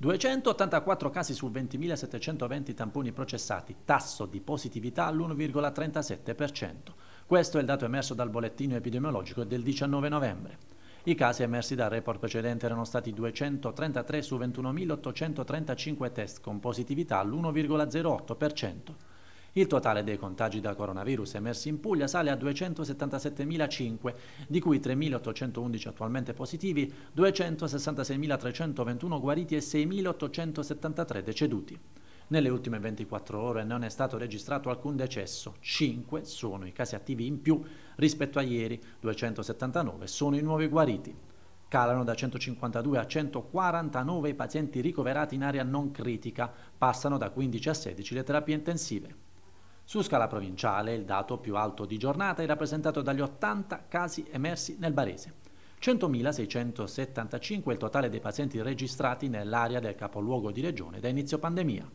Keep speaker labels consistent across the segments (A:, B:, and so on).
A: 284 casi su 20.720 tamponi processati, tasso di positività all'1,37%. Questo è il dato emerso dal bollettino epidemiologico del 19 novembre. I casi emersi dal report precedente erano stati 233 su 21.835 test con positività all'1,08%. Il totale dei contagi da coronavirus emersi in Puglia sale a 277.005, di cui 3.811 attualmente positivi, 266.321 guariti e 6.873 deceduti. Nelle ultime 24 ore non è stato registrato alcun decesso, 5 sono i casi attivi in più rispetto a ieri, 279 sono i nuovi guariti. Calano da 152 a 149 i pazienti ricoverati in area non critica, passano da 15 a 16 le terapie intensive. Su scala provinciale il dato più alto di giornata è rappresentato dagli 80 casi emersi nel Barese. 100.675 è il totale dei pazienti registrati nell'area del capoluogo di regione da inizio pandemia.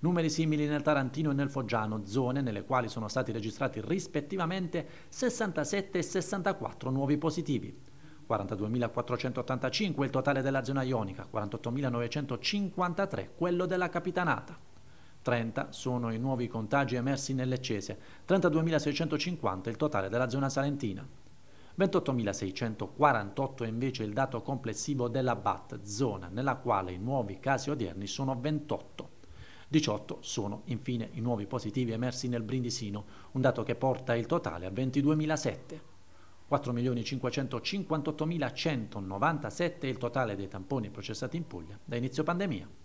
A: Numeri simili nel Tarantino e nel Foggiano, zone nelle quali sono stati registrati rispettivamente 67 e 64 nuovi positivi. 42.485 è il totale della zona ionica, 48.953 quello della capitanata. 30 sono i nuovi contagi emersi nell'Eccese, 32.650 il totale della zona salentina. 28.648 è invece il dato complessivo della BAT, zona nella quale i nuovi casi odierni sono 28. 18 sono infine i nuovi positivi emersi nel Brindisino, un dato che porta il totale a 22.007. 4.558.197 è il totale dei tamponi processati in Puglia da inizio pandemia.